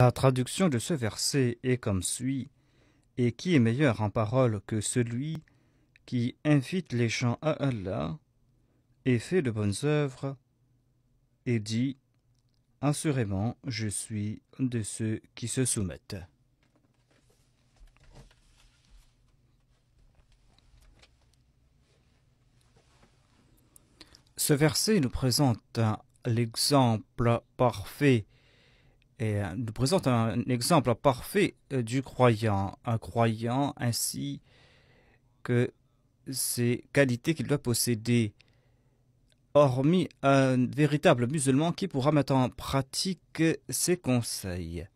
La traduction de ce verset est comme suit Et qui est meilleur en parole que celui qui invite les gens à Allah et fait de bonnes œuvres et dit Assurément, je suis de ceux qui se soumettent. Ce verset nous présente l'exemple parfait et euh, nous présente un, exemple parfait euh, du croyant, un croyant ainsi que ses qualités qu'il doit posséder, hormis un véritable musulman qui pourra mettre en pratique ses conseils.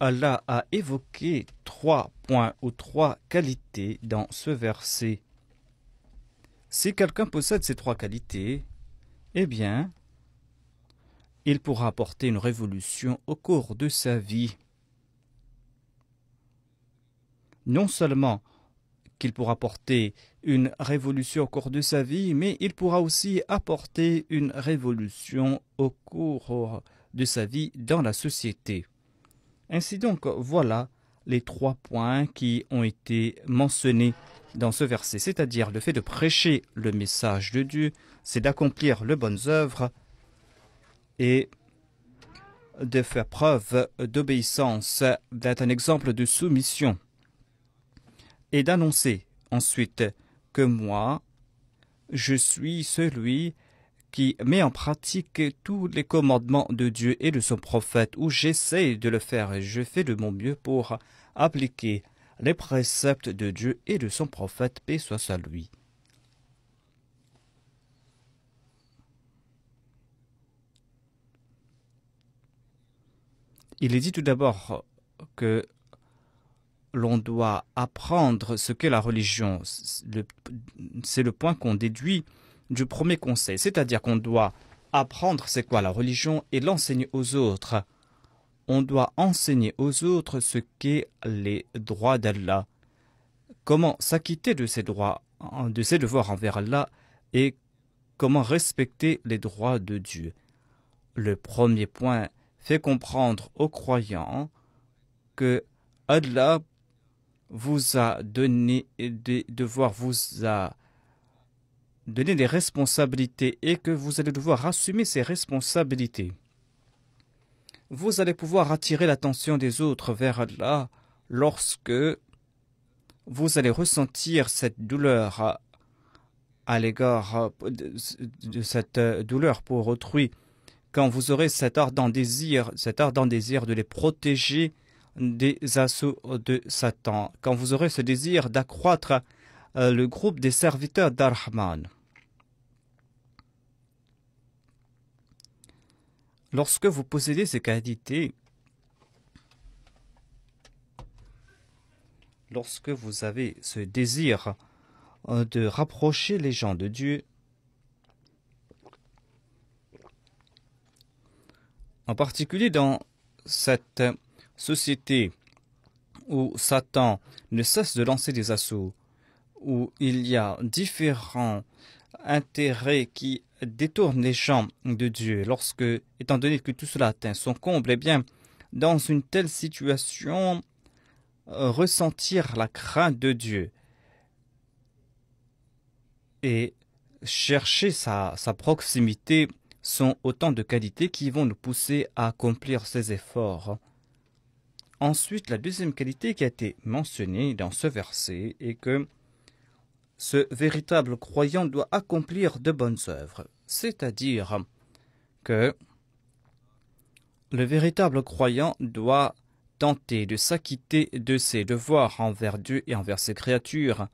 Allah a évoqué trois points ou trois qualités dans ce verset. Si quelqu'un possède ces trois qualités, eh bien, il pourra apporter une révolution au cours de sa vie. Non seulement qu'il pourra apporter une révolution au cours de sa vie, mais il pourra aussi apporter une révolution au cours de sa vie dans la société. Ainsi donc, voilà les trois points qui ont été mentionnés dans ce verset, c'est-à-dire le fait de prêcher le message de Dieu, c'est d'accomplir les bonnes œuvres, et de faire preuve d'obéissance, d'être un exemple de soumission et d'annoncer ensuite que moi, je suis celui qui met en pratique tous les commandements de Dieu et de son prophète, ou j'essaie de le faire et je fais de mon mieux pour appliquer les préceptes de Dieu et de son prophète, paix soit à lui. Il est dit tout d'abord que l'on doit apprendre ce qu'est la religion. C'est le point qu'on déduit du premier conseil, c'est-à-dire qu'on doit apprendre c'est quoi la religion et l'enseigner aux autres. On doit enseigner aux autres ce qu'est les droits d'Allah, comment s'acquitter de ses droits, de ses devoirs envers Allah et comment respecter les droits de Dieu. Le premier point fait comprendre aux croyants que Allah vous a donné des devoirs, vous a donné des responsabilités et que vous allez devoir assumer ces responsabilités. Vous allez pouvoir attirer l'attention des autres vers Allah lorsque vous allez ressentir cette douleur à, à l'égard de cette euh, douleur pour autrui quand vous aurez cet ardent désir, cet ardent désir de les protéger des assauts de Satan, quand vous aurez ce désir d'accroître euh, le groupe des serviteurs d'Arhman. Lorsque vous possédez ces qualités, lorsque vous avez ce désir euh, de rapprocher les gens de Dieu, En particulier dans cette société où Satan ne cesse de lancer des assauts, où il y a différents intérêts qui détournent les gens de Dieu, lorsque, étant donné que tout cela atteint son comble, et eh bien, dans une telle situation, ressentir la crainte de Dieu et chercher sa, sa proximité sont autant de qualités qui vont nous pousser à accomplir ces efforts. Ensuite, la deuxième qualité qui a été mentionnée dans ce verset est que ce véritable croyant doit accomplir de bonnes œuvres, c'est-à-dire que le véritable croyant doit tenter de s'acquitter de ses devoirs envers Dieu et envers ses créatures,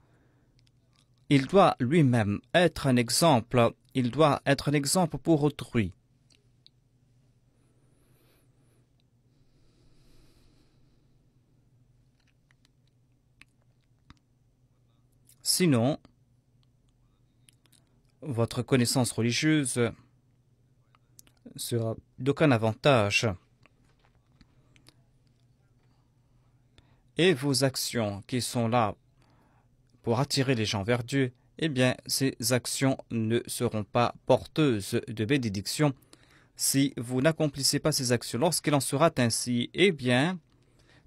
il doit lui-même être un exemple, il doit être un exemple pour autrui. Sinon, votre connaissance religieuse sera d'aucun avantage. Et vos actions qui sont là pour attirer les gens vers Dieu, eh bien ces actions ne seront pas porteuses de bénédiction. Si vous n'accomplissez pas ces actions, lorsqu'il en sera ainsi, eh bien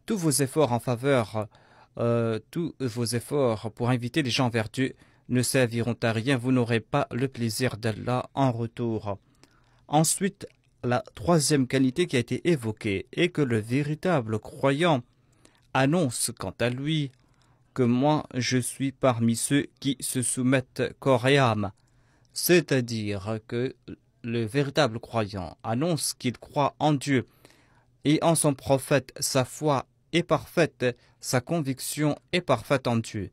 tous vos efforts en faveur, euh, tous vos efforts pour inviter les gens vers Dieu ne serviront à rien, vous n'aurez pas le plaisir d'Allah en retour. Ensuite, la troisième qualité qui a été évoquée est que le véritable croyant annonce quant à lui que moi je suis parmi ceux qui se soumettent corps et âme. C'est-à-dire que le véritable croyant annonce qu'il croit en Dieu et en son prophète, sa foi est parfaite, sa conviction est parfaite en Dieu.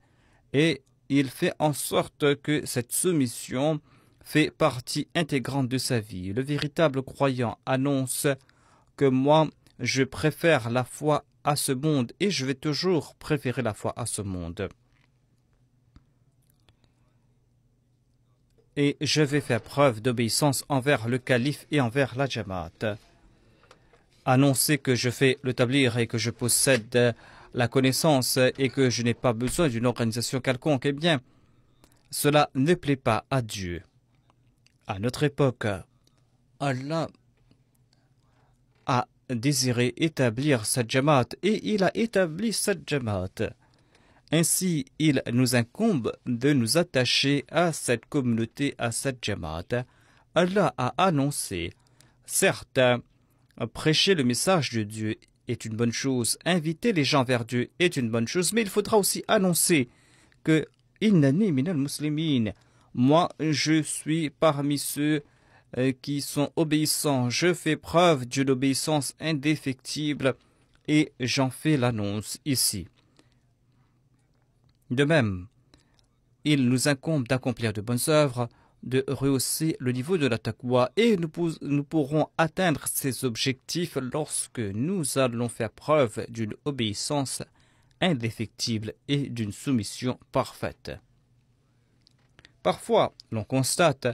Et il fait en sorte que cette soumission fait partie intégrante de sa vie. Le véritable croyant annonce que moi, je préfère la foi à ce monde et je vais toujours préférer la foi à ce monde. Et je vais faire preuve d'obéissance envers le calife et envers la Jamaat. Annoncer que je fais le tablir et que je possède la connaissance et que je n'ai pas besoin d'une organisation quelconque, eh bien, cela ne plaît pas à Dieu. À notre époque, Allah désirait établir cette jamaat et il a établi cette jamaat. Ainsi, il nous incombe de nous attacher à cette communauté, à cette jamaat. Allah a annoncé, certes, prêcher le message de Dieu est une bonne chose, inviter les gens vers Dieu est une bonne chose, mais il faudra aussi annoncer que Innani minal muslimin, moi je suis parmi ceux euh, qui sont obéissants. Je fais preuve d'une obéissance indéfectible et j'en fais l'annonce ici. De même, il nous incombe d'accomplir de bonnes œuvres, de rehausser le niveau de la et nous, nous pourrons atteindre ces objectifs lorsque nous allons faire preuve d'une obéissance indéfectible et d'une soumission parfaite. Parfois, l'on constate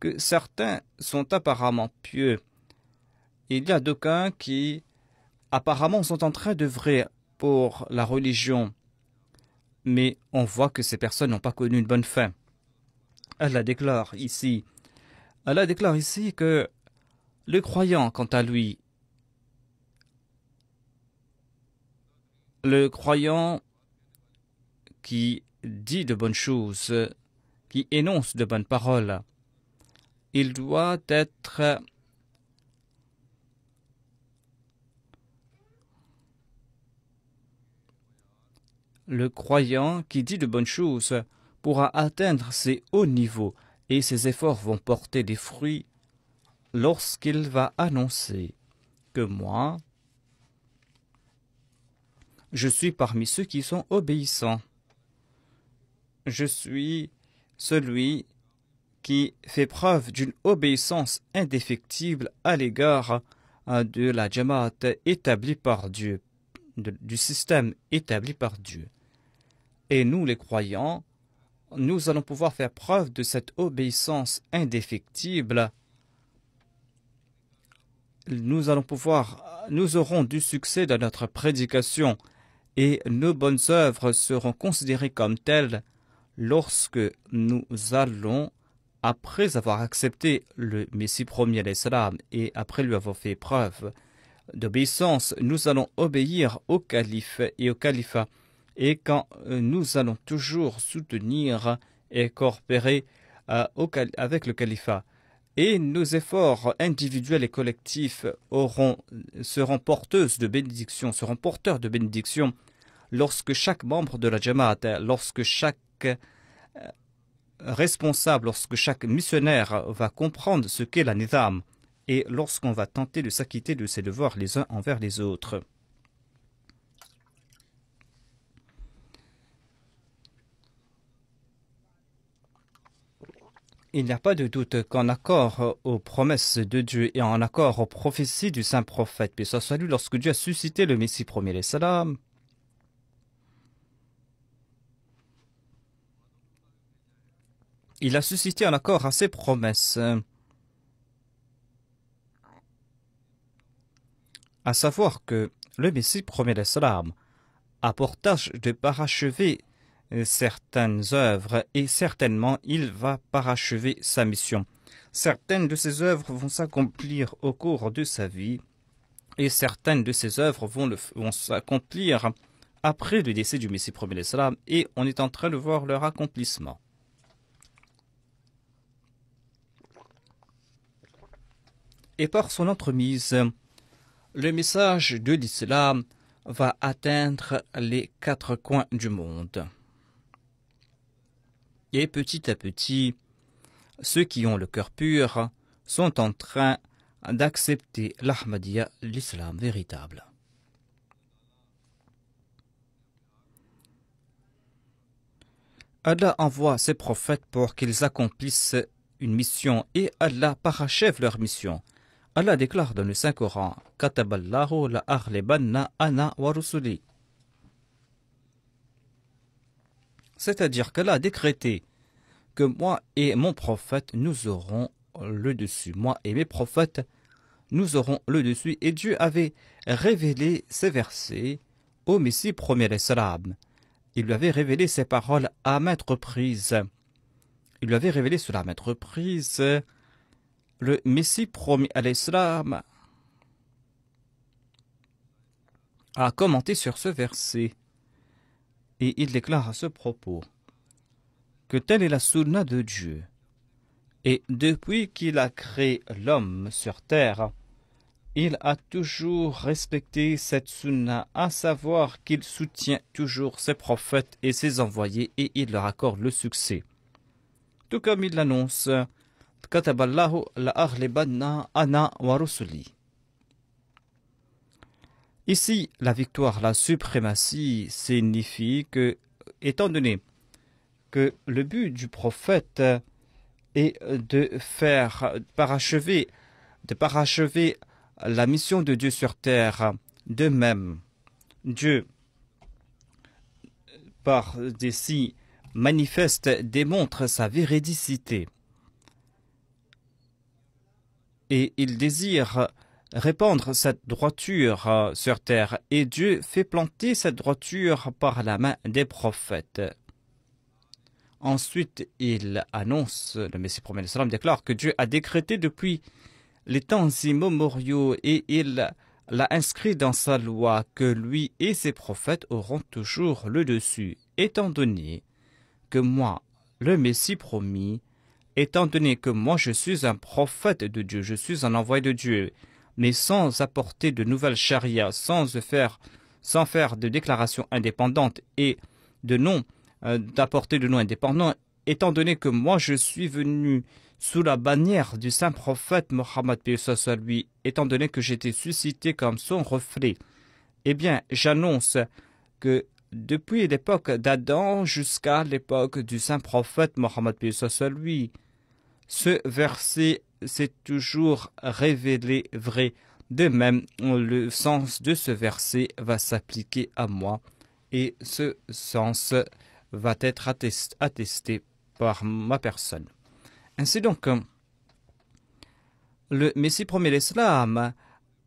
que certains sont apparemment pieux. Il y a d'aucuns qui apparemment sont en train de d'œuvrer pour la religion, mais on voit que ces personnes n'ont pas connu une bonne fin. la déclare ici, la déclare ici que le croyant, quant à lui, le croyant qui dit de bonnes choses, qui énonce de bonnes paroles, il doit être le croyant qui dit de bonnes choses pourra atteindre ses hauts niveaux et ses efforts vont porter des fruits lorsqu'il va annoncer que moi, je suis parmi ceux qui sont obéissants. Je suis celui qui fait preuve d'une obéissance indéfectible à l'égard euh, de la Jamaat établie par Dieu, du système établi par Dieu. Et nous, les croyants, nous allons pouvoir faire preuve de cette obéissance indéfectible. Nous allons pouvoir, nous aurons du succès dans notre prédication et nos bonnes œuvres seront considérées comme telles lorsque nous allons après avoir accepté le Messie premier l'Islam et après lui avoir fait preuve d'obéissance, nous allons obéir au calife et au califat et quand euh, nous allons toujours soutenir et coopérer euh, avec le califat. Et nos efforts individuels et collectifs seront porteuses de bénédictions, seront porteurs de bénédictions lorsque chaque membre de la Jamaat, lorsque chaque responsable lorsque chaque missionnaire va comprendre ce qu'est la nidam et lorsqu'on va tenter de s'acquitter de ses devoirs les uns envers les autres. Il n'y a pas de doute qu'en accord aux promesses de Dieu et en accord aux prophéties du saint prophète, puis soit lui, lorsque Dieu a suscité le Messie premier, les salam, il a suscité un accord à ses promesses. À savoir que le Messie promet l'Islam à pour tâche de parachever euh, certaines œuvres et certainement il va parachever sa mission. Certaines de ses œuvres vont s'accomplir au cours de sa vie et certaines de ses œuvres vont, le, s'accomplir après le décès du Messie premier et on est en train de voir leur accomplissement. et par son entremise. Le message de l'islam va atteindre les quatre coins du monde. Et petit à petit, ceux qui ont le cœur pur sont en train d'accepter l'Ahmadiyya, l'islam véritable. Allah envoie ses prophètes pour qu'ils accomplissent une mission et Allah parachève leur mission. Allah déclare dans le Saint-Coran la C'est-à-dire qu'Allah a décrété que moi et mon prophète, nous aurons le dessus. Moi et mes prophètes, nous aurons le dessus. Et Dieu avait révélé ces versets au Messie premier Islam. Il lui avait révélé ces paroles à maintes reprises. Il lui avait révélé cela à maintes reprises le Messie promis à l'islam, a commenté sur ce verset et il déclare à ce propos que telle est la sunna de Dieu. Et depuis qu'il a créé l'homme sur terre, il a toujours respecté cette sunna, à savoir qu'il soutient toujours ses prophètes et ses envoyés et il leur accorde le succès. Tout comme il l'annonce Ici, la victoire, la suprématie signifie que, étant donné que le but du prophète est de faire parachever, de parachever la mission de Dieu sur terre, de même, Dieu, par des signes manifestes, démontre sa véridicité et il désire répandre cette droiture euh, sur terre et Dieu fait planter cette droiture par la main des prophètes. Ensuite, il annonce, le Messie promis. le déclare que Dieu a décrété depuis les temps immémoriaux et il l'a inscrit dans sa loi que lui et ses prophètes auront toujours le dessus, étant donné que moi, le Messie promis, étant donné que moi je suis un prophète de Dieu, je suis un envoyé de Dieu, mais sans apporter de nouvelles charias, sans faire, sans faire de déclarations indépendantes et de non, euh, d'apporter de noms indépendants, étant donné que moi je suis venu sous la bannière du saint prophète Mohammed soit lui, étant donné que j'étais suscité comme son reflet, eh bien j'annonce que depuis l'époque d'Adam jusqu'à l'époque du saint prophète Mohammed soit lui, ce verset s'est toujours révélé vrai. De même, le sens de ce verset va s'appliquer à moi et ce sens va être attesté par ma personne. Ainsi donc, le Messie promet l'Islam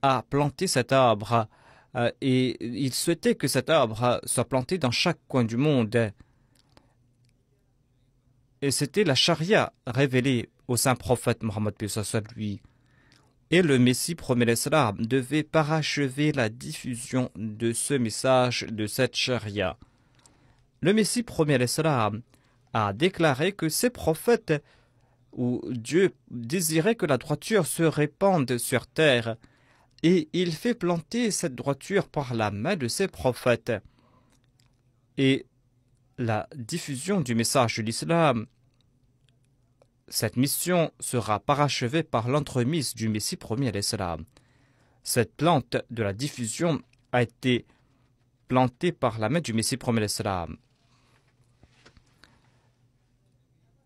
a planté cet arbre euh, et il souhaitait que cet arbre soit planté dans chaque coin du monde et c'était la charia révélée au saint prophète Mohammed lui. Et le Messie promet cela devait parachever la diffusion de ce message, de cette charia. Le Messie premier cela a déclaré que ses prophètes ou Dieu désirait que la droiture se répande sur terre, et il fait planter cette droiture par la main de ses prophètes. Et la diffusion du message de l'islam, cette mission sera parachevée par l'entremise du Messie premier l'islam. Cette plante de la diffusion a été plantée par la main du Messie premier l'islam.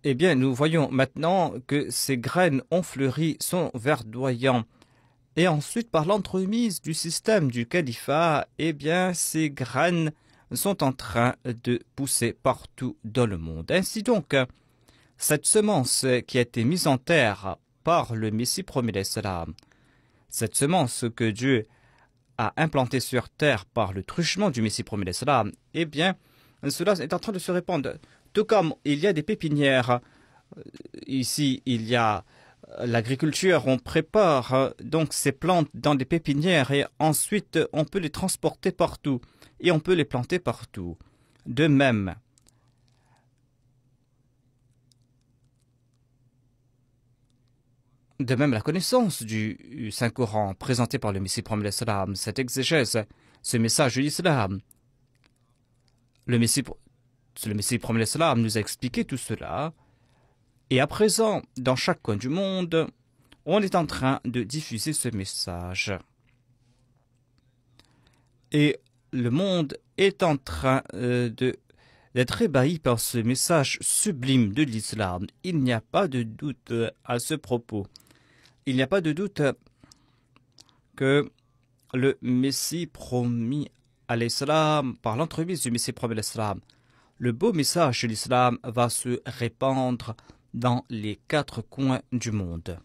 Eh bien, nous voyons maintenant que ces graines ont fleuri, sont verdoyants. Et ensuite, par l'entremise du système du califat, eh bien, ces graines sont en train de pousser partout dans le monde. Ainsi donc, cette semence qui a été mise en terre par le Messie promis cette semence que Dieu a implantée sur terre par le truchement du Messie promis eh bien, cela est en train de se répandre. Tout comme il y a des pépinières, euh, ici il y a l'agriculture, on prépare euh, donc ces plantes dans des pépinières et ensuite euh, on peut les transporter partout et on peut les planter partout. De même, de même la connaissance du Saint-Coran présentée par le Messie premier l'Islam, cette exégèse, ce message de l'Islam. Le Messie, le Messie nous a expliqué tout cela et à présent, dans chaque coin du monde, on est en train de diffuser ce message. Et le monde est en train euh, d'être ébahi par ce message sublime de l'islam. Il n'y a pas de doute à ce propos. Il n'y a pas de doute que le Messie promis à l'islam, par l'entremise du Messie promis à l'islam, le beau message de l'islam va se répandre dans les quatre coins du monde.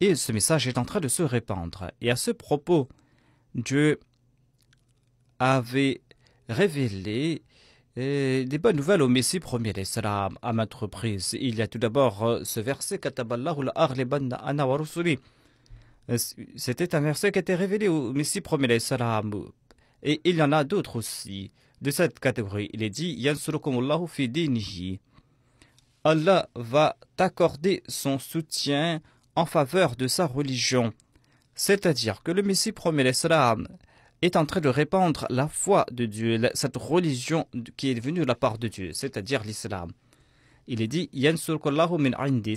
Et ce message est en train de se répandre. Et à ce propos, Dieu avait révélé eh, des bonnes nouvelles au Messie premier des salam à maintes reprises. Il y a tout d'abord euh, ce verset euh, C'était un verset qui a été révélé au Messie premier des salam. Et il y en a d'autres aussi de cette catégorie. Il est dit Allah va t'accorder son soutien en faveur de sa religion. C'est-à-dire que le Messie promet l'Islam est en train de répandre la foi de Dieu, cette religion qui est venue de la part de Dieu, c'est-à-dire l'Islam. Il est dit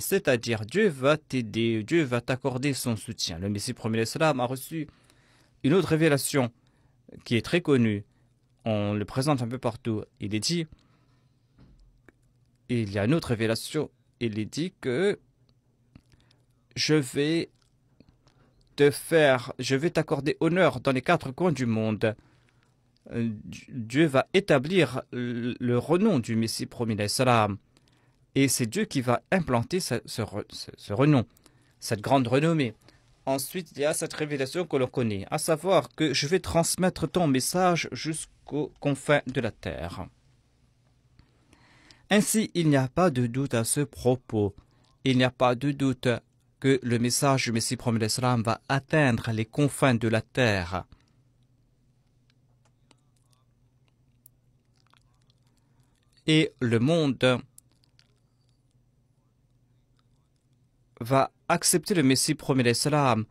c'est-à-dire Dieu va t'aider, Dieu va t'accorder son soutien. Le Messie premier l'Islam a reçu une autre révélation qui est très connue. On le présente un peu partout. Il est dit il y a une autre révélation. Il est dit que je vais te faire, je vais t'accorder honneur dans les quatre coins du monde. Euh, Dieu va établir le renom du Messie promis Et c'est Dieu qui va implanter ce, renom, cette grande renommée. Ensuite, il y a cette révélation que l'on connaît, à savoir que je vais transmettre ton message jusqu'aux confins de la terre. Ainsi, il n'y a pas de doute à ce propos. Il n'y a pas de doute que le message du Messie premier l'Islam va atteindre les confins de la terre. Et le monde va accepter le Messie promis l'Islam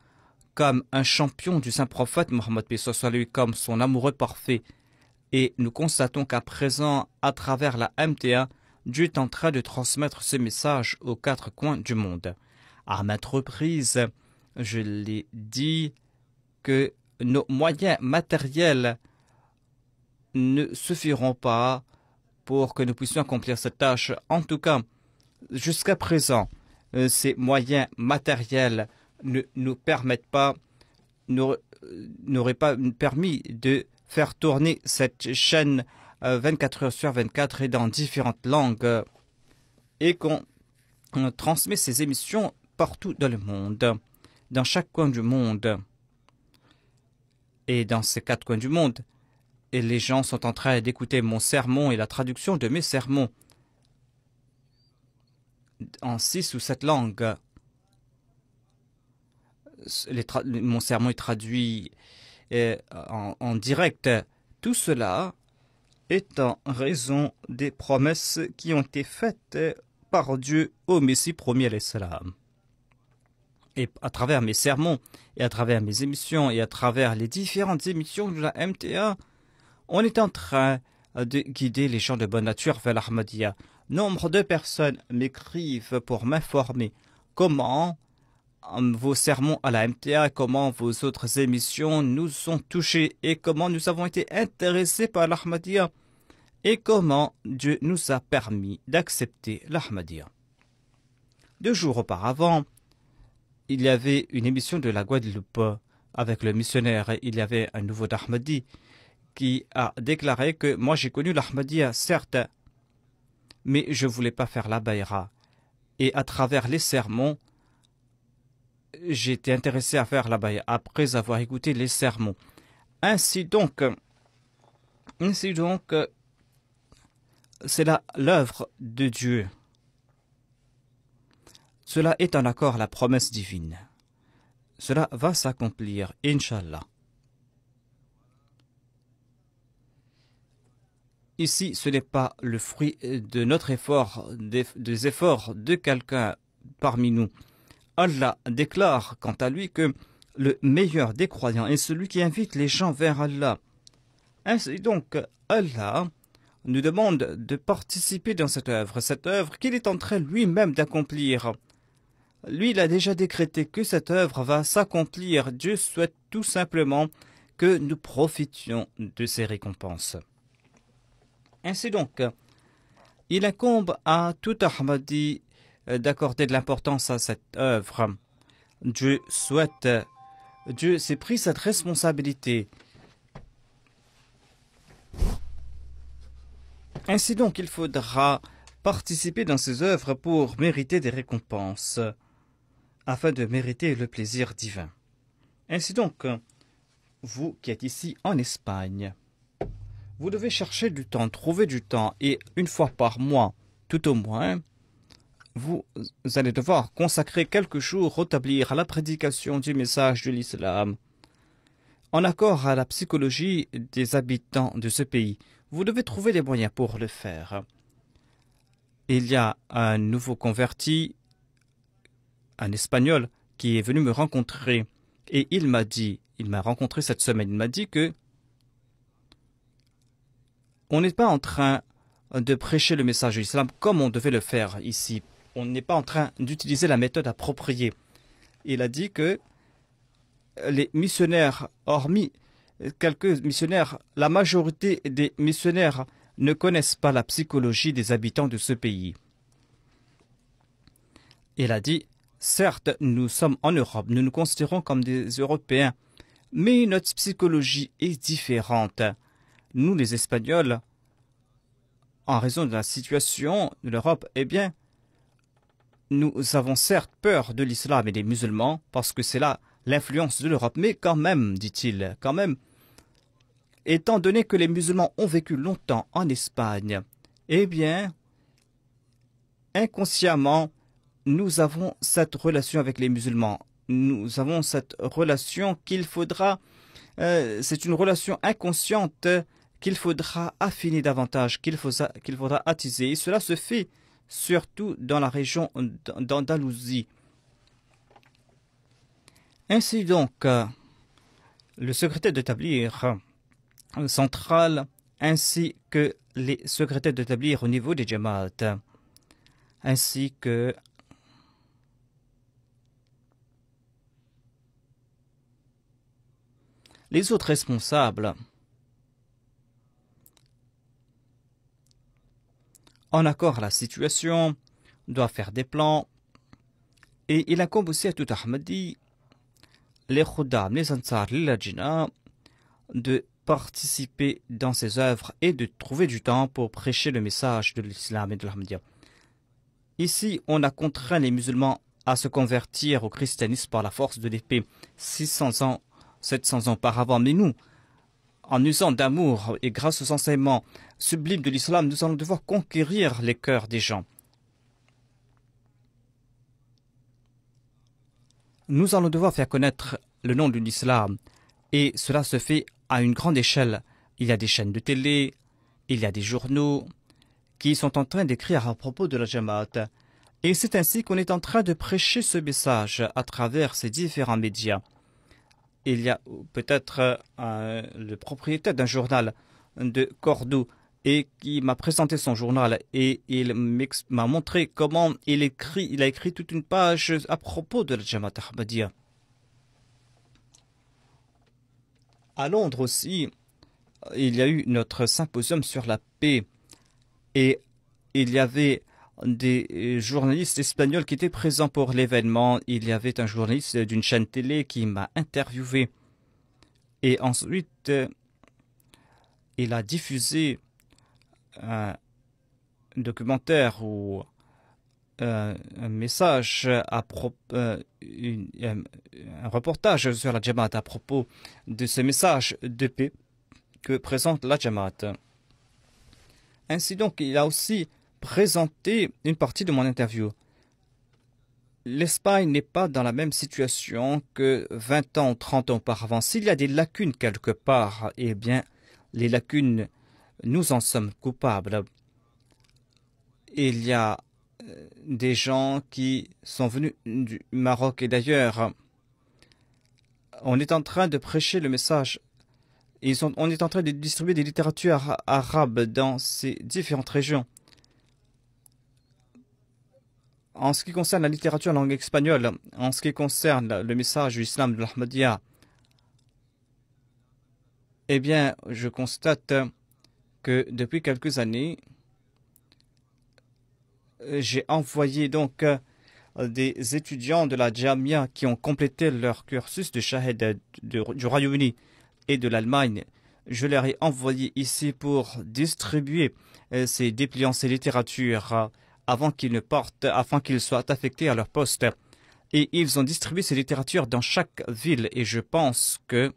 comme un champion du saint prophète Mohammed soit comme son amoureux parfait. Et nous constatons qu'à présent, à travers la MTA, Dieu train de transmettre ce message aux quatre coins du monde. À ma reprise, je l'ai dit que nos moyens matériels ne suffiront pas pour que nous puissions accomplir cette tâche. En tout cas, jusqu'à présent, euh, ces moyens matériels ne nous permettent pas, n'auraient pas permis de faire tourner cette chaîne 24 euh, heures sur 24 et dans différentes langues et qu'on transmet ces émissions partout dans le monde, dans chaque coin du monde. Et dans ces quatre coins du monde, et les gens sont en train d'écouter mon sermon et la traduction de mes sermons en six ou sept langues. mon sermon est traduit euh, en direct. Tout cela est en raison des promesses qui ont été faites par Dieu au Messie premier l'Islam. Et à travers mes sermons, et à travers mes émissions, et à travers les différentes émissions de la MTA, on est en train de guider les gens de bonne nature vers l'Ahmadiyya. Nombre de personnes m'écrivent pour m'informer comment vos sermons à la MTA, comment vos autres émissions nous ont touchés et comment nous avons été intéressés par l'Ahmadiyya et comment Dieu nous a permis d'accepter l'Ahmadiyya. Deux jours auparavant, il y avait une émission de la Guadeloupe avec le missionnaire et il y avait un nouveau d'Ahmadi qui a déclaré que moi j'ai connu l'Ahmadiyya, certes, mais je ne voulais pas faire la Baïra. Et à travers les sermons, j'étais intéressé à faire la bas après avoir écouté les sermons. Ainsi donc, ainsi donc, c'est là l'œuvre de Dieu. Cela est en accord à la promesse divine. Cela va s'accomplir, Inch'Allah. Ici, ce n'est pas le fruit de notre effort, des efforts de quelqu'un parmi nous. Allah déclare quant à lui que le meilleur des croyants est celui qui invite les gens vers Allah. Ainsi donc, Allah nous demande de participer dans cette œuvre, cette œuvre qu'il est en train lui-même d'accomplir. Lui, il a déjà décrété que cette œuvre va s'accomplir. Dieu souhaite tout simplement que nous profitions de ses récompenses. Ainsi donc, il incombe à tout Ahmadi euh, d'accorder de l'importance à cette œuvre. Dieu souhaite, Dieu s'est pris cette responsabilité. Ainsi donc, il faudra participer dans ces œuvres pour mériter des récompenses, afin de mériter le plaisir divin. Ainsi donc, vous qui êtes ici en Espagne, vous devez chercher du temps, trouver du temps, et une fois par mois, tout au moins, vous allez devoir consacrer quelques jours rétablir à la prédication du message de l'islam. En accord à la psychologie des habitants de ce pays, vous devez trouver des moyens pour le faire. Il y a un nouveau converti, un espagnol, qui est venu me rencontrer et il m'a dit, il m'a rencontré cette semaine, il m'a dit que on n'est pas en train de prêcher le message de l'islam comme on devait le faire ici on n'est pas en train d'utiliser la méthode appropriée. Il a dit que euh, les missionnaires, hormis euh, quelques missionnaires, la majorité des missionnaires ne connaissent pas la psychologie des habitants de ce pays. Il a dit, certes, nous sommes en Europe, nous nous considérons comme des Européens, mais notre psychologie est différente. Nous, les Espagnols, en raison de la situation de l'Europe, eh bien, nous avons certes peur de l'islam et des musulmans parce que c'est là l'influence de l'Europe, mais quand même, dit-il, quand même, étant donné que les musulmans ont vécu longtemps en Espagne, eh bien, inconsciemment, nous avons cette relation avec les musulmans. Nous avons cette relation qu'il faudra, euh, c'est une relation inconsciente qu'il faudra affiner davantage, qu'il faudra attiser. Et cela se fait surtout dans la région d'Andalousie. Ainsi donc, euh, le secrétaire d'établir euh, central ainsi que les secrétaires d'établir au niveau des Jamaat, ainsi que les autres responsables en accord à la situation, doit faire des plans. Et il incombe aussi à tout Ahmadi, les Khuddam, les Ansar, les Lajina, de participer dans ses œuvres et de trouver du temps pour prêcher le message de l'islam et de l'Ahmadiyya. Ici, on a contraint les musulmans à se convertir au christianisme par la force de l'épée 600 ans, 700 ans auparavant. Mais nous, en usant d'amour et grâce aux enseignements sublime de l'islam, nous allons devoir conquérir les cœurs des gens. Nous allons devoir faire connaître le nom de l'islam et cela se fait à une grande échelle. Il y a des chaînes de télé, il y a des journaux qui sont en train d'écrire à propos de la Jamaat. Et c'est ainsi qu'on est en train de prêcher ce message à travers ces différents médias. Il y a peut-être euh, le propriétaire d'un journal de Cordoue et qui m'a présenté son journal et il m'a montré comment il écrit, il a écrit toute une page à propos de la Jamaat Ahmadiyya. À Londres aussi, il y a eu notre symposium sur la paix et il y avait des euh, journalistes espagnols qui étaient présents pour l'événement. Il y avait un journaliste d'une chaîne télé qui m'a interviewé. Et ensuite, euh, il a diffusé un documentaire ou euh, un message, à euh, euh, un reportage sur la Jamaat à propos de ce message de paix que présente la Jamaat. Ainsi donc, il a aussi présenté une partie de mon interview. L'Espagne n'est pas dans la même situation que 20 ans ou 30 ans auparavant. S'il y a des lacunes quelque part, eh bien, les lacunes nous en sommes coupables. Il y a euh, des gens qui sont venus du Maroc et d'ailleurs. On est en train de prêcher le message. Ils sont, on est en train de distribuer des littératures arabes dans ces différentes régions. En ce qui concerne la littérature en langue espagnole, en ce qui concerne le message du islam de l'Ahmadiyya, eh bien, je constate depuis quelques années, euh, j'ai envoyé donc euh, des étudiants de la Jamia qui ont complété leur cursus de Shahed du Royaume-Uni et de l'Allemagne. Je leur ai envoyé ici pour distribuer euh, ces dépliants, ces littératures, avant qu'ils ne portent, afin qu'ils soient affectés à leur poste. Et ils ont distribué ces littératures dans chaque ville, et je pense que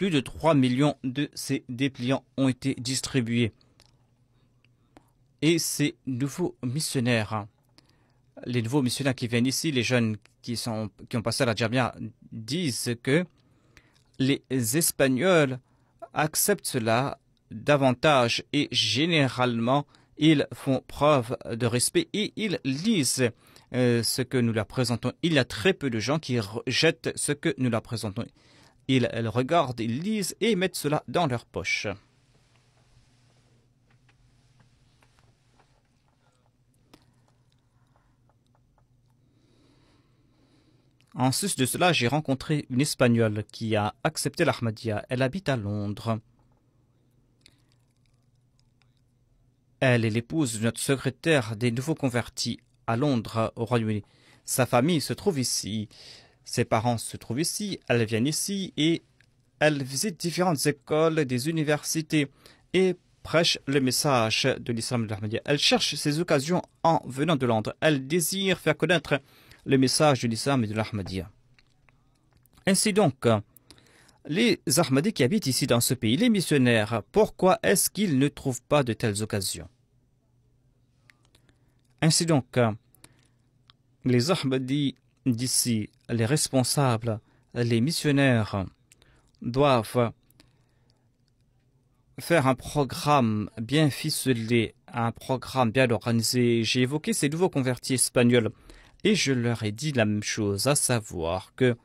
plus de 3 millions de ces dépliants ont été distribués. Et ces nouveaux missionnaires, les nouveaux missionnaires qui viennent ici, les jeunes qui, sont, qui ont passé à la Djamia, disent que les Espagnols acceptent cela davantage et généralement ils font preuve de respect et ils lisent euh, ce que nous leur présentons. Il y a très peu de gens qui rejettent ce que nous leur présentons. Ils, regardent, ils lisent et mettent cela dans leur poche. En sus de cela, j'ai rencontré une Espagnole qui a accepté l'Ahmadiyya. Elle habite à Londres. Elle est l'épouse de notre secrétaire des nouveaux convertis à Londres, au Royaume-Uni. Sa famille se trouve ici. Ses parents se trouvent ici, elles viennent ici et elles visitent différentes écoles, des universités et prêchent le message de l'islam de l'Ahmadiyya. Elle cherche ces occasions en venant de Londres. Elle désire faire connaître le message de l'islam et de l'Ahmadiyya. Ainsi donc, les Ahmadis qui habitent ici dans ce pays, les missionnaires, pourquoi est-ce qu'ils ne trouvent pas de telles occasions Ainsi donc, les Ahmadis d'ici, les responsables, les missionnaires doivent faire un programme bien ficelé, un programme bien organisé. J'ai évoqué ces nouveaux convertis espagnols et je leur ai dit la même chose, à savoir que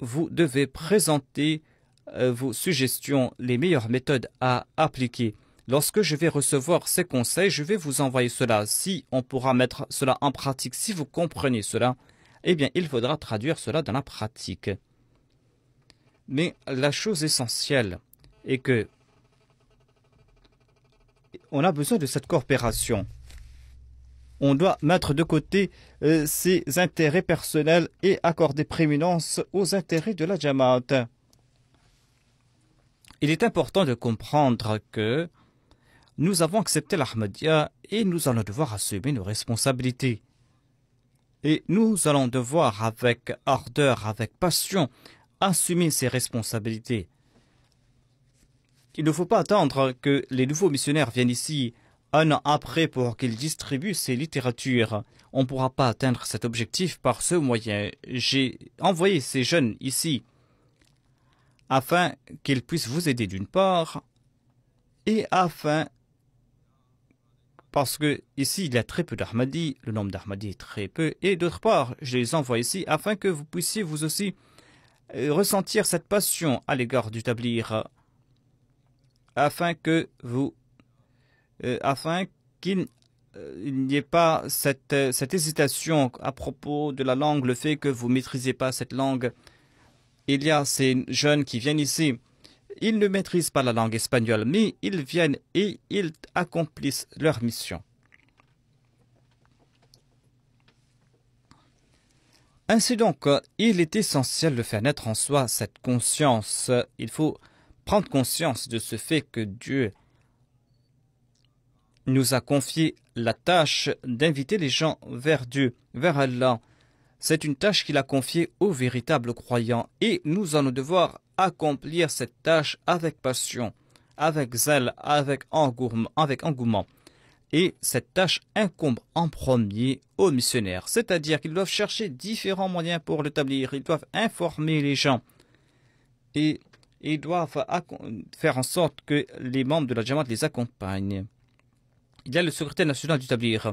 vous devez présenter euh, vos suggestions, les meilleures méthodes à appliquer. Lorsque je vais recevoir ces conseils, je vais vous envoyer cela. Si on pourra mettre cela en pratique, si vous comprenez cela, eh bien, il faudra traduire cela dans la pratique. Mais la chose essentielle est que on a besoin de cette coopération. On doit mettre de côté euh, ses intérêts personnels et accorder prééminence aux intérêts de la Jamaat. Il est important de comprendre que nous avons accepté l'Ahmadiyya et nous allons devoir assumer nos responsabilités. Et nous allons devoir, avec ardeur, avec passion, assumer ces responsabilités. Il ne faut pas attendre que les nouveaux missionnaires viennent ici un an après pour qu'ils distribuent ces littératures. On ne pourra pas atteindre cet objectif par ce moyen. J'ai envoyé ces jeunes ici afin qu'ils puissent vous aider d'une part et afin parce que ici il y a très peu d'armadis. le nombre d'armadis est très peu, et d'autre part, je les envoie ici afin que vous puissiez vous aussi euh, ressentir cette passion à l'égard du tablier, afin que vous, euh, afin qu'il euh, n'y ait pas cette, cette, hésitation à propos de la langue, le fait que vous ne maîtrisez pas cette langue. Il y a ces jeunes qui viennent ici ils ne maîtrisent pas la langue espagnole, mais ils viennent et ils accomplissent leur mission. Ainsi donc, il est essentiel de faire naître en soi cette conscience. Il faut prendre conscience de ce fait que Dieu nous a confié la tâche d'inviter les gens vers Dieu, vers Allah. C'est une tâche qu'il a confiée aux véritables croyants et nous en allons devoir accomplir cette tâche avec passion, avec zèle, avec engouement, Et cette tâche incombe en premier aux missionnaires, c'est-à-dire qu'ils doivent chercher différents moyens pour l'établir, ils doivent informer les gens et ils doivent faire en sorte que les membres de la Jamaat les accompagnent. Il y a le secrétaire national d'établir.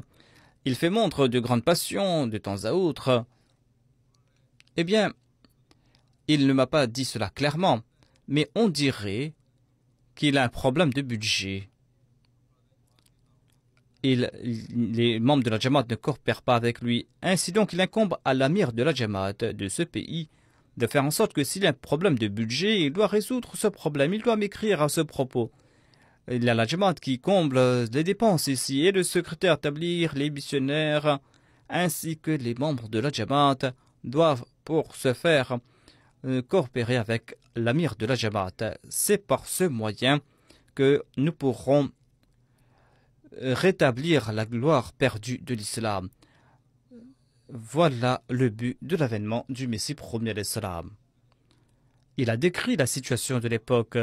Il fait montre de grandes passions de temps à autre. Eh bien, il ne m'a pas dit cela clairement, mais on dirait qu'il a un problème de budget. les membres de la Jamaat ne coopèrent pas avec lui. Ainsi donc, il incombe à l'amir de la Jamaat de ce pays de faire en sorte que s'il a un problème de budget, il doit résoudre ce problème, il doit m'écrire à ce propos. Il y a la Jamaat qui comble les dépenses ici et le secrétaire établir les missionnaires ainsi que les membres de la Jamaat doivent pour ce faire euh, coopérer avec l'amir de la Jamaat. C'est par ce moyen que nous pourrons euh, rétablir la gloire perdue de l'islam. Voilà le but de l'avènement du Messie premier l'islam. Il a décrit la situation de l'époque.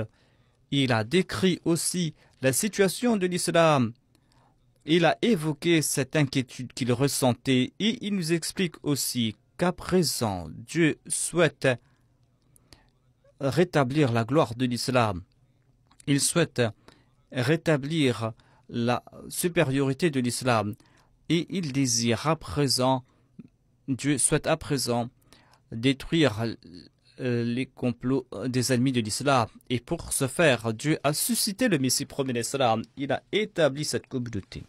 Il a décrit aussi la situation de l'islam. Il a évoqué cette inquiétude qu'il ressentait et il nous explique aussi qu'à présent Dieu souhaite rétablir la gloire de l'islam. Il souhaite rétablir la supériorité de l'islam et il désire à présent, Dieu souhaite à présent détruire euh, les complots des ennemis de l'islam. Et pour ce faire, Dieu a suscité le Messie premier l'islam. Il a établi cette communauté.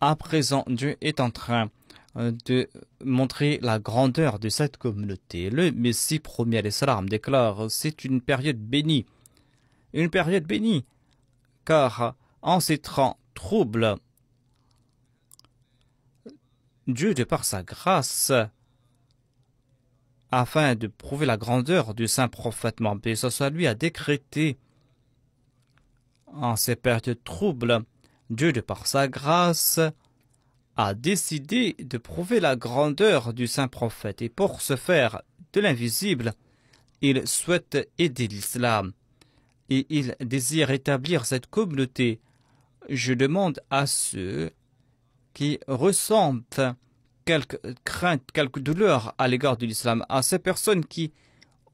À présent, Dieu est en train euh, de montrer la grandeur de cette communauté. Le Messie premier salam déclare c'est une période bénie, une période bénie, car en ces temps troubles, Dieu, de par sa grâce, afin de prouver la grandeur du saint prophète Mambé, ce soit lui a décrété en ces périodes troubles, Dieu, de par sa grâce, a décidé de prouver la grandeur du saint prophète et pour se faire de l'invisible, il souhaite aider l'islam et il désire établir cette communauté. Je demande à ceux qui ressentent quelque crainte, quelque douleur à l'égard de l'islam, à ces personnes qui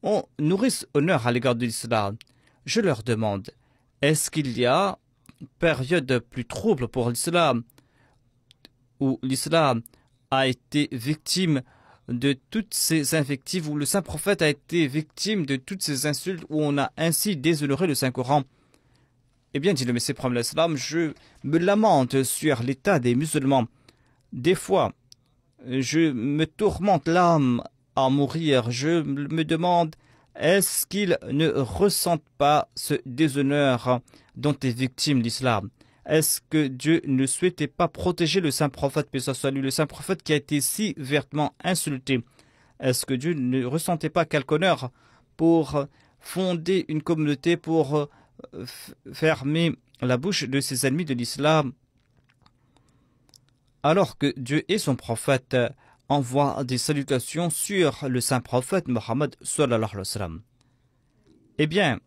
ont, nourrissent honneur à l'égard de l'islam, je leur demande, est-ce qu'il y a période plus trouble pour l'islam où l'islam a été victime de toutes ces invectives, où le saint prophète a été victime de toutes ces insultes, où on a ainsi déshonoré le Saint-Coran. Eh bien, dit le Messie promet l'islam, je me lamente sur l'état des musulmans. Des fois, je me tourmente l'âme à mourir. Je me demande, est-ce qu'ils ne ressentent pas ce déshonneur dont est victime l'islam est-ce que Dieu ne souhaitait pas protéger le saint prophète, mais ça soit le saint prophète qui a été si vertement insulté Est-ce que Dieu ne ressentait pas quelque honneur pour fonder une communauté, pour euh, fermer la bouche de ses ennemis de l'islam alors que Dieu et son prophète euh, envoient des salutations sur le saint prophète Mohammed Eh bien,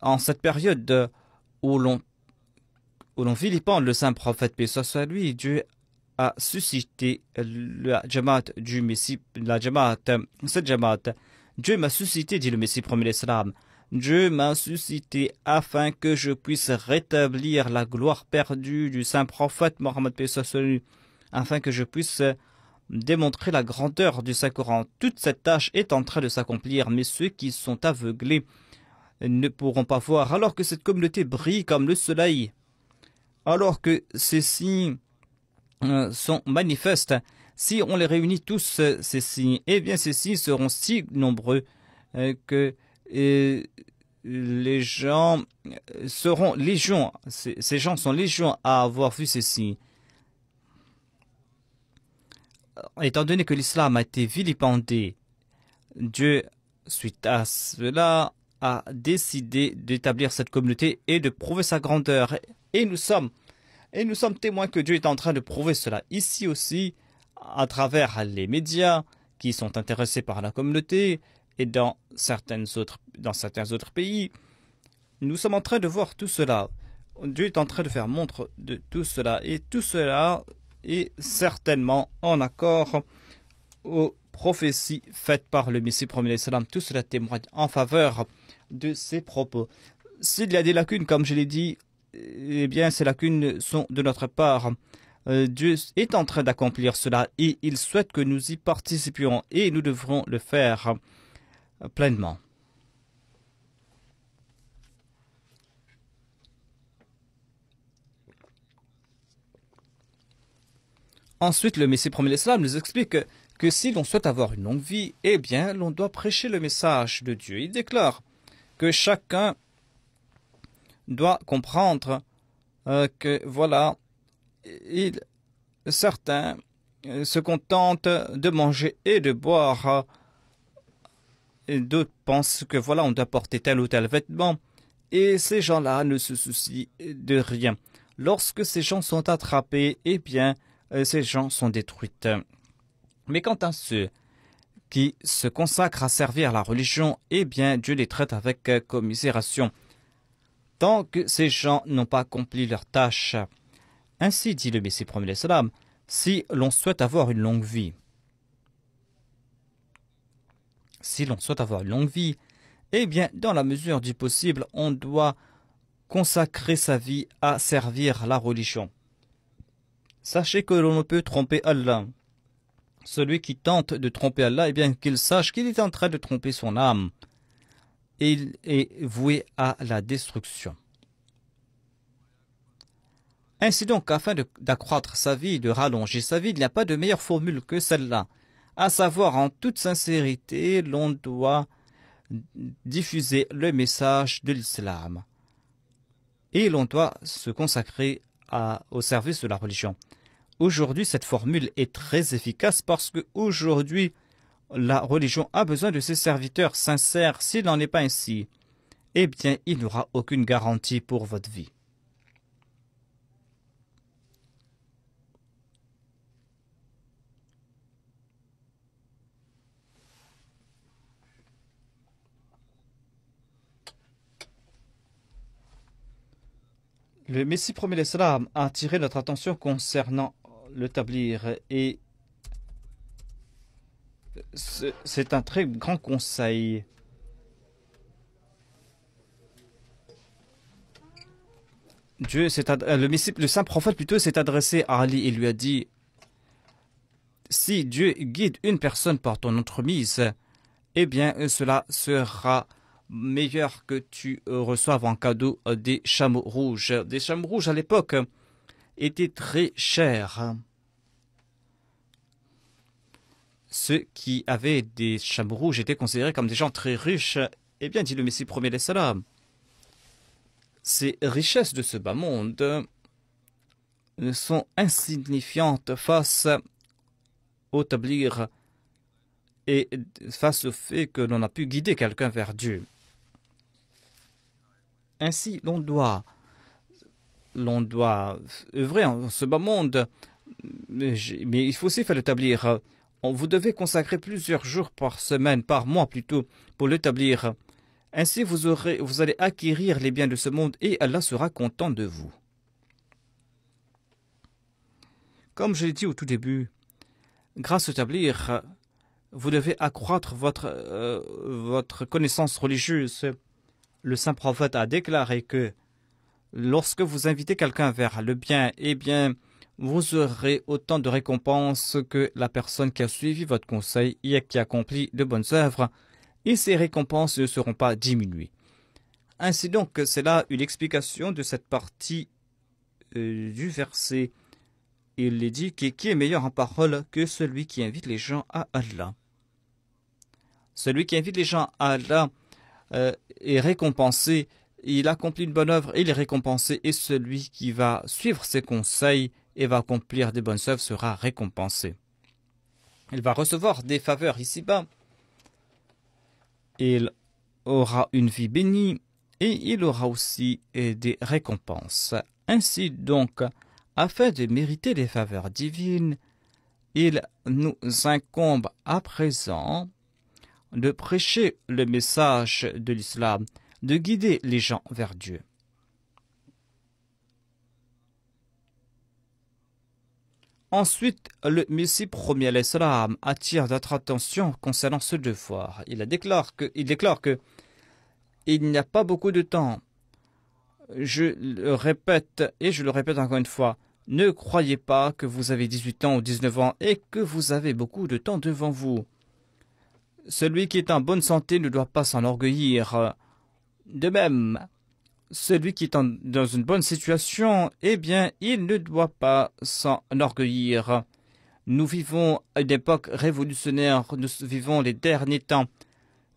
en cette période où l'on le saint prophète, paix soit lui, Dieu a suscité la Jamaat du Messie, la Jamaat, cette Jamaat. Dieu m'a suscité, dit le Messie premier l'Islam. Dieu m'a suscité afin que je puisse rétablir la gloire perdue du saint prophète Mohammed paix soit lui, afin que je puisse démontrer la grandeur du Saint-Coran. Toute cette tâche est en train de s'accomplir, mais ceux qui sont aveuglés ne pourront pas voir, alors que cette communauté brille comme le soleil, alors que ces signes euh, sont manifestes. Si on les réunit tous, euh, ces signes, eh bien ces signes seront si nombreux euh, que les gens seront légions. ces gens sont légions à avoir vu ces signes. Étant donné que l'islam a été vilipendé, Dieu, suite à cela, a décidé d'établir cette communauté et de prouver sa grandeur. Et nous sommes, et nous sommes témoins que Dieu est en train de prouver cela ici aussi, à travers les médias qui sont intéressés par la communauté et dans, certaines autres, dans certains autres pays. Nous sommes en train de voir tout cela. Dieu est en train de faire montre de tout cela. Et tout cela est certainement en accord au prophétie faite par le Messie premier salam. Tout cela témoigne en faveur de ses propos. S'il y a des lacunes, comme je l'ai dit, eh bien, ces lacunes sont de notre part. Euh, Dieu est en train d'accomplir cela et il souhaite que nous y participions et nous devrons le faire pleinement. Ensuite, le Messie premier l'Islam nous explique que si l'on souhaite avoir une longue vie, eh bien, l'on doit prêcher le message de Dieu. Il déclare que chacun doit comprendre euh, que, voilà, il, certains euh, se contentent de manger et de boire. Euh, d'autres pensent que, voilà, on doit porter tel ou tel vêtement. Et ces gens-là ne se soucient de rien. Lorsque ces gens sont attrapés, eh bien, ces gens sont détruits. Mais quant à ceux qui se consacrent à servir la religion, eh bien Dieu les traite avec euh, commisération, tant que ces gens n'ont pas accompli leur tâche. Ainsi dit le Messie premier salam, si l'on souhaite avoir une longue vie, si l'on souhaite avoir une longue vie, eh bien, dans la mesure du possible, on doit consacrer sa vie à servir la religion. Sachez que l'on ne peut tromper Allah. Celui qui tente de tromper Allah, eh bien qu'il sache qu'il est en train de tromper son âme. Il est voué à la destruction. Ainsi donc, afin d'accroître sa vie, de rallonger sa vie, il n'y a pas de meilleure formule que celle-là. À savoir, en toute sincérité, l'on doit diffuser le message de l'islam. Et l'on doit se consacrer au service de la religion. Aujourd'hui, cette formule est très efficace parce qu'aujourd'hui, la religion a besoin de ses serviteurs sincères. S'il n'en est pas ainsi, eh bien, il n'aura aucune garantie pour votre vie. Le Messie premier salam a attiré notre attention concernant le Et c'est un très grand conseil. Dieu euh, le, Messie, le saint prophète plutôt s'est adressé à Ali et lui a dit Si Dieu guide une personne par ton entremise, eh bien euh, cela sera meilleur que tu euh, reçoives en cadeau des chameaux rouges. Des chameaux rouges à l'époque, était très cher. Ceux qui avaient des chameaux rouges étaient considérés comme des gens très riches. Eh bien, dit le Messie premier des salam, ces richesses de ce bas monde sont insignifiantes face au tablir et face au fait que l'on a pu guider quelqu'un vers Dieu. Ainsi, l'on doit l'on doit œuvrer en ce bas monde. Mais il faut aussi faire l'établir. Vous devez consacrer plusieurs jours par semaine, par mois plutôt, pour l'établir. Ainsi, vous, aurez, vous allez acquérir les biens de ce monde et Allah sera content de vous. Comme je l'ai dit au tout début, grâce à l'établir, vous devez accroître votre, euh, votre connaissance religieuse. Le saint prophète a déclaré que Lorsque vous invitez quelqu'un vers le bien, eh bien, vous aurez autant de récompenses que la personne qui a suivi votre conseil et qui a accompli de bonnes œuvres, et ces récompenses ne seront pas diminuées. Ainsi donc, c'est là une explication de cette partie euh, du verset. Il est dit que qui est meilleur en parole que celui qui invite les gens à Allah. Celui qui invite les gens à Allah euh, est récompensé il accomplit une bonne œuvre, il est récompensé, et celui qui va suivre ses conseils et va accomplir des bonnes œuvres sera récompensé. Il va recevoir des faveurs ici-bas. Il aura une vie bénie et il aura aussi euh, des récompenses. Ainsi donc, afin de mériter les faveurs divines, il nous incombe à présent de prêcher le message de l'islam de guider les gens vers Dieu. Ensuite, le Messie premier l'Islam attire notre attention concernant ce devoir. Il déclare que, il déclare que il n'y a pas beaucoup de temps. Je le répète et je le répète encore une fois. Ne croyez pas que vous avez 18 ans ou 19 ans et que vous avez beaucoup de temps devant vous. Celui qui est en bonne santé ne doit pas s'enorgueillir. De même, celui qui est dans une bonne situation, eh bien, il ne doit pas s'enorgueillir. Nous vivons une époque révolutionnaire, nous vivons les derniers temps.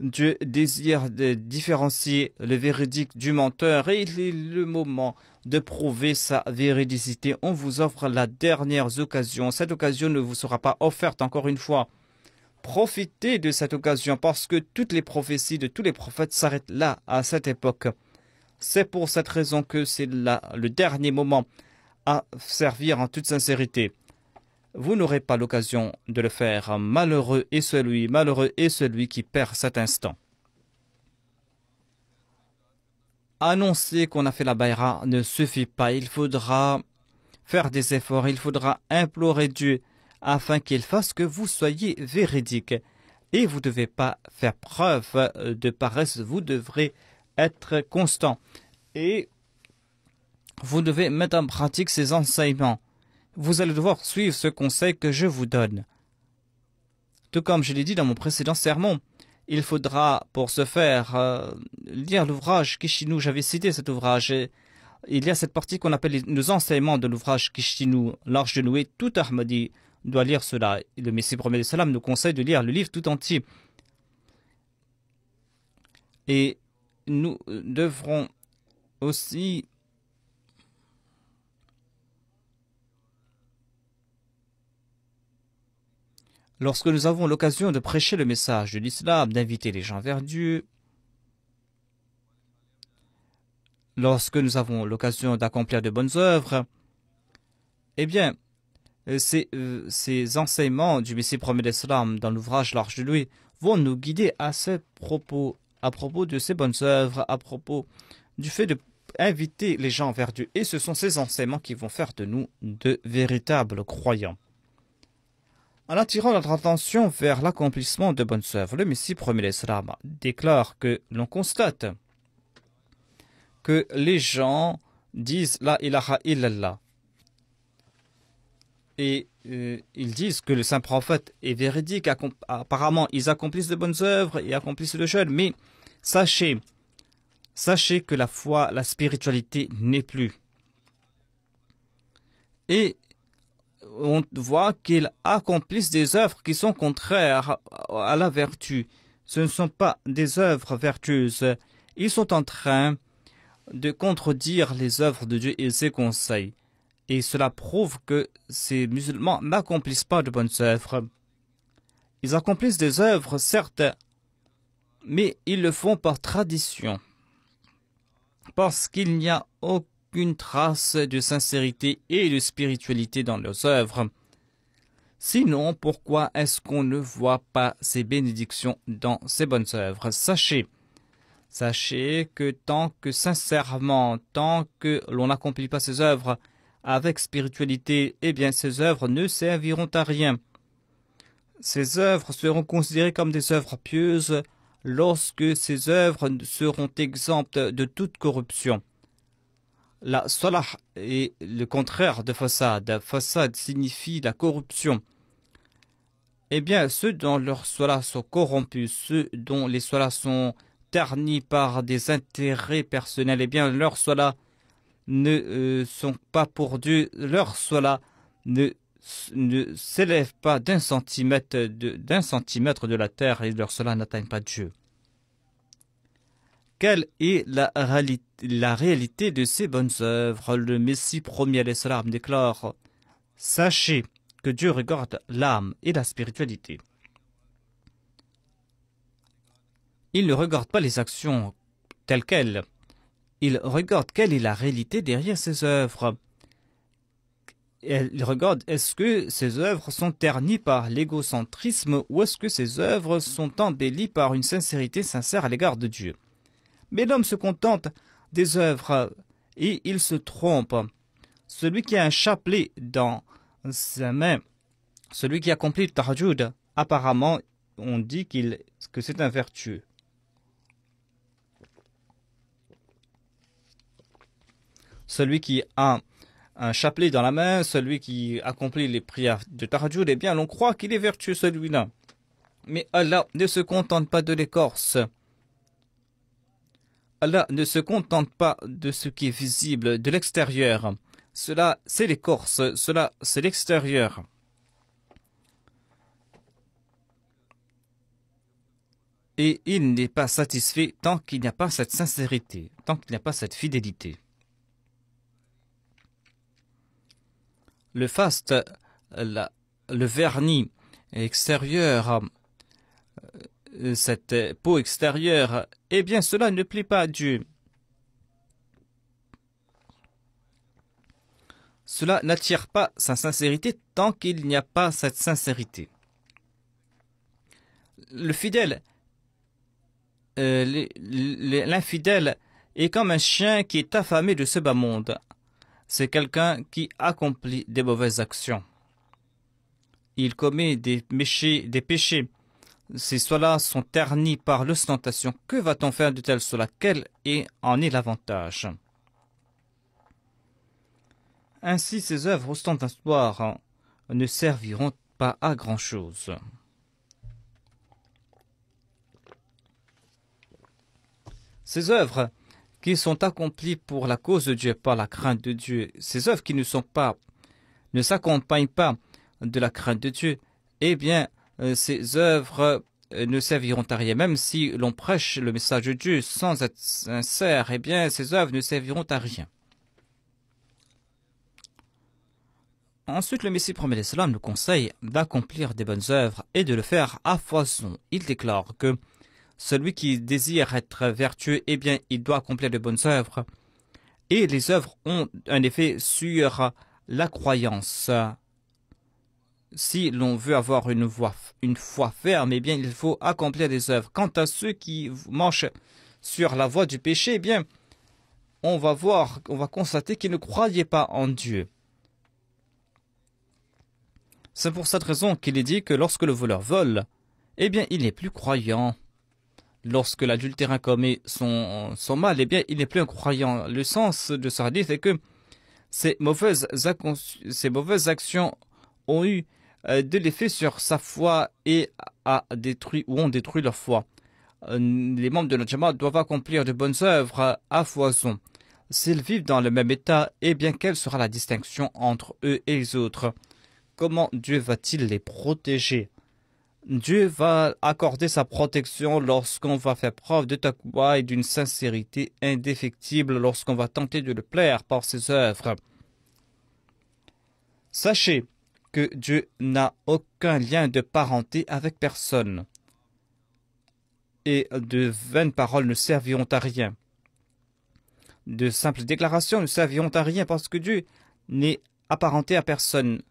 Dieu désire de différencier le véridique du menteur et il est le moment de prouver sa véridicité. On vous offre la dernière occasion. Cette occasion ne vous sera pas offerte encore une fois. Profitez de cette occasion parce que toutes les prophéties de tous les prophètes s'arrêtent là, à cette époque. C'est pour cette raison que c'est le dernier moment à servir en toute sincérité. Vous n'aurez pas l'occasion de le faire. Malheureux est celui, malheureux est celui qui perd cet instant. Annoncer qu'on a fait la baïra ne suffit pas. Il faudra faire des efforts, il faudra implorer Dieu afin qu'il fasse que vous soyez véridique. Et vous ne devez pas faire preuve euh, de paresse, vous devrez être constant. Et vous devez mettre en pratique ces enseignements. Vous allez devoir suivre ce conseil que je vous donne. Tout comme je l'ai dit dans mon précédent sermon, il faudra pour ce faire euh, lire l'ouvrage Kishinu. J'avais cité cet ouvrage. il y a cette partie qu'on appelle les, enseignements de l'ouvrage Kishinu, L'Arche de Noé, tout Ahmadi doit lire cela. Le Messie premier salam nous conseille de lire le livre tout entier. Et nous devrons aussi Lorsque nous avons l'occasion de prêcher le message de l'islam, d'inviter les gens vers Dieu, lorsque nous avons l'occasion d'accomplir de bonnes œuvres, eh bien, euh, euh, ces, enseignements du Messie premier d'Islam dans l'ouvrage L'Arche de lui vont nous guider à ce propos, à propos de ces bonnes œuvres, à propos du fait de inviter les gens vers Dieu. Et ce sont ces enseignements qui vont faire de nous de véritables croyants. En attirant notre attention vers l'accomplissement de bonnes œuvres, le Messie premier d'Islam déclare que l'on constate que les gens disent La ilaha illallah. Et euh, ils disent que le saint prophète est véridique. Apparemment, ils accomplissent de bonnes œuvres et accomplissent le jeûne. Mais sachez, sachez que la foi, la spiritualité n'est plus. Et on voit qu'ils accomplissent des œuvres qui sont contraires à la vertu. Ce ne sont pas des œuvres vertueuses. Ils sont en train de contredire les œuvres de Dieu et ses conseils. Et cela prouve que ces musulmans n'accomplissent pas de bonnes œuvres. Ils accomplissent des œuvres, certes, mais ils le font par tradition, parce qu'il n'y a aucune trace de sincérité et de spiritualité dans leurs œuvres. Sinon, pourquoi est-ce qu'on ne voit pas ces bénédictions dans ces bonnes œuvres Sachez, sachez que tant que sincèrement, tant que l'on n'accomplit pas ces œuvres, avec spiritualité, eh bien ces œuvres ne serviront à rien. Ces œuvres seront considérées comme des œuvres pieuses lorsque ces œuvres seront exemptes de toute corruption. La solah est le contraire de façade. Façade signifie la corruption. Eh bien, ceux dont leurs solas sont corrompus, ceux dont les solas sont ternis par des intérêts personnels, eh bien, leurs là ne euh, sont pas pour Dieu, leur cela ne, s'élève pas d'un centimètre, de, centimètre de la terre et leur cela n'atteint pas Dieu. Quelle est la, réalité de ces bonnes œuvres Le Messie premier les déclare Sachez que Dieu regarde l'âme et la spiritualité. Il ne regarde pas les actions telles quelles il regarde quelle est la réalité derrière ses œuvres. Il regarde est-ce que ses œuvres sont ternies par l'égocentrisme ou est-ce que ses œuvres sont embellies par une sincérité sincère à l'égard de Dieu. Mais l'homme se contente des œuvres et il se trompe. Celui qui a un chapelet dans sa main, celui qui accomplit le apparemment on dit qu'il que c'est un vertueux. celui qui a un chapelet dans la main, celui qui accomplit les prières de Tarjoud, eh bien, l'on croit qu'il est vertueux celui-là. Mais Allah ne se contente pas de l'écorce. Allah ne se contente pas de ce qui est visible de l'extérieur. Cela, c'est l'écorce, cela, c'est l'extérieur. Et il n'est pas satisfait tant qu'il n'y a pas cette sincérité, tant qu'il n'y a pas cette fidélité. le faste, le vernis extérieur, euh, cette peau extérieure, eh bien cela ne plaît pas à Dieu. Cela n'attire pas sa sincérité tant qu'il n'y a pas cette sincérité. Le fidèle, euh, l'infidèle est comme un chien qui est affamé de ce bas monde c'est quelqu'un qui accomplit des mauvaises actions. Il commet des, méchés, des péchés. Ces soins là sont ternis par l'ostentation, que va-t-on faire de tel cela Quel est, en est l'avantage Ainsi, ces œuvres ostentatoires ne serviront pas à grand-chose. Ces œuvres qui sont accomplis pour la cause de Dieu, par la crainte de Dieu. Ces œuvres qui ne sont pas, ne s'accompagnent pas de la crainte de Dieu, eh bien, euh, ces œuvres euh, ne serviront à rien. Même si l'on prêche le message de Dieu sans être sincère, eh bien, ces œuvres ne serviront à rien. Ensuite, le Messie premier salam nous conseille d'accomplir des bonnes œuvres et de le faire à foison. Il déclare que celui qui désire être vertueux, eh bien, il doit accomplir de bonnes œuvres. Et les œuvres ont un effet sur la croyance. Si l'on veut avoir une, voix une foi ferme, eh bien, il faut accomplir des œuvres. Quant à ceux qui marchent sur la voie du péché, eh bien, on va voir, on va constater qu'ils ne croyaient pas en Dieu. C'est pour cette raison qu'il est dit que lorsque le voleur vole, eh bien, il n'est plus croyant lorsque l'adultérin commet son, son mal, eh bien, il n'est plus un croyant. Le sens de ce hadith est que ces mauvaises, actions ont eu euh, de l'effet sur sa foi et a détruit ou ont détruit leur foi. Euh, les membres de notre doivent accomplir de bonnes œuvres à foison. S'ils vivent dans le même état, eh bien, quelle sera la distinction entre eux et les autres Comment Dieu va-t-il les protéger Dieu va accorder sa protection lorsqu'on va faire preuve de taqwa et d'une sincérité indéfectible lorsqu'on va tenter de le plaire par ses œuvres. Sachez que Dieu n'a aucun lien de parenté avec personne, et de vaines paroles ne serviront à rien. De simples déclarations ne serviront à rien parce que Dieu n'est apparenté à personne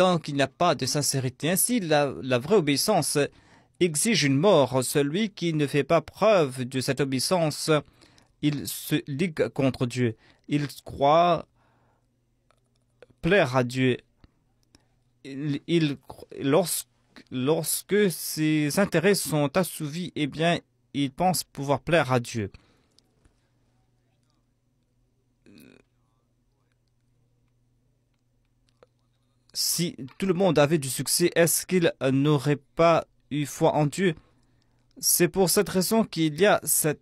tant qu'il n'a pas de sincérité. Ainsi, la, vraie obéissance exige une mort. Celui qui ne fait pas preuve de cette obéissance, il se ligue contre Dieu. Il croit plaire à Dieu. Il, lorsque ses intérêts sont assouvis, eh bien, il pense pouvoir plaire à Dieu. si tout le monde avait du succès, est-ce qu'il n'aurait pas eu foi en Dieu C'est pour cette raison qu'il y a cette,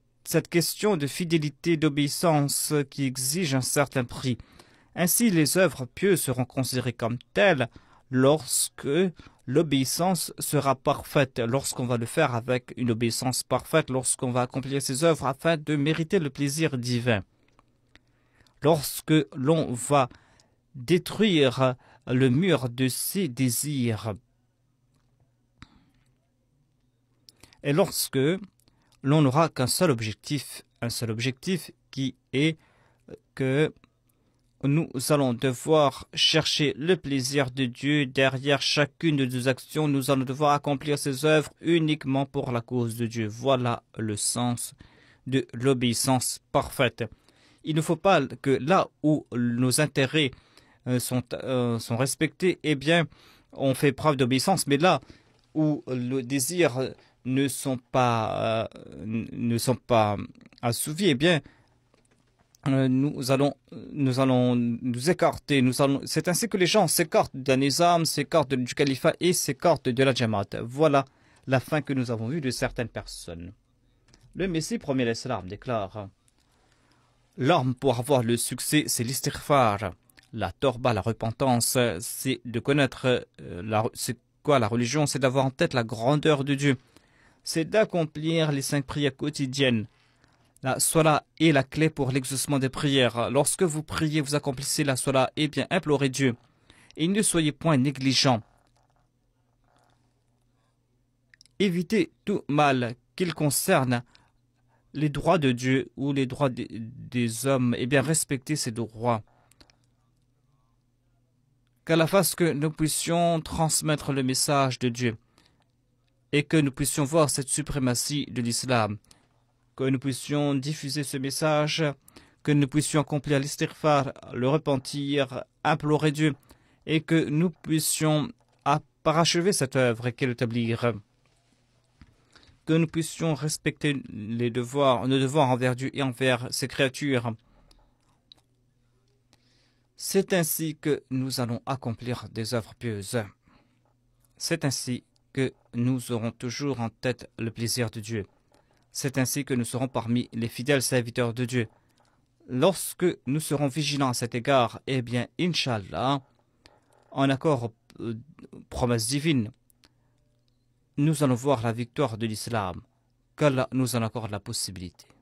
question de fidélité, d'obéissance qui exige un certain prix. Ainsi, les œuvres pieuses seront considérées comme telles lorsque l'obéissance sera parfaite, lorsqu'on va le faire avec une obéissance parfaite, lorsqu'on va accomplir ses œuvres afin de mériter le plaisir divin. Lorsque l'on va détruire le mur de ses désirs. Et lorsque l'on n'aura qu'un seul objectif, un seul objectif qui est que nous allons devoir chercher le plaisir de Dieu derrière chacune de nos actions. Nous allons devoir accomplir ses œuvres uniquement pour la cause de Dieu. Voilà le sens de l'obéissance parfaite. Il ne faut pas que là où nos intérêts euh, sont, euh, sont eh bien, on fait preuve d'obéissance. Mais là où le désir ne sont pas, euh, ne sont pas assouvis, eh bien, nous allons, nous allons nous écarter. Nous allons... C'est ainsi que les gens s'écartent d'un islam, s'écartent du califat et s'écartent de la Jamaat. Voilà la fin que nous avons vue de certaines personnes. Le Messie premier l'islam déclare L'arme pour avoir le succès, c'est l'istighfar. La torba, la repentance, c'est de connaître euh, la, c'est quoi la religion, c'est d'avoir en tête la grandeur de Dieu. C'est d'accomplir les cinq prières quotidiennes. La sola est la clé pour l'exaucement des prières. Lorsque vous priez, vous accomplissez la sola, et eh bien implorez Dieu. Et ne soyez point négligent. Évitez tout mal qu'il concerne les droits de Dieu ou les droits des, des hommes, et eh bien respectez ces droits la face que nous puissions transmettre le message de Dieu et que nous puissions voir cette suprématie de l'islam, que nous puissions diffuser ce message, que nous puissions accomplir l'istirfar, le repentir, implorer Dieu, et que nous puissions parachever cette œuvre qu'elle établir, que nous puissions respecter les devoirs, nos devoirs envers Dieu et envers ses créatures, c'est ainsi que nous allons accomplir des œuvres pieuses. C'est ainsi que nous aurons toujours en tête le plaisir de Dieu. C'est ainsi que nous serons parmi les fidèles serviteurs de Dieu. Lorsque nous serons vigilants à cet égard, eh bien, Inch'Allah, en accord aux euh, promesses divines, nous allons voir la victoire de l'islam. Qu'Allah nous en accorde la possibilité.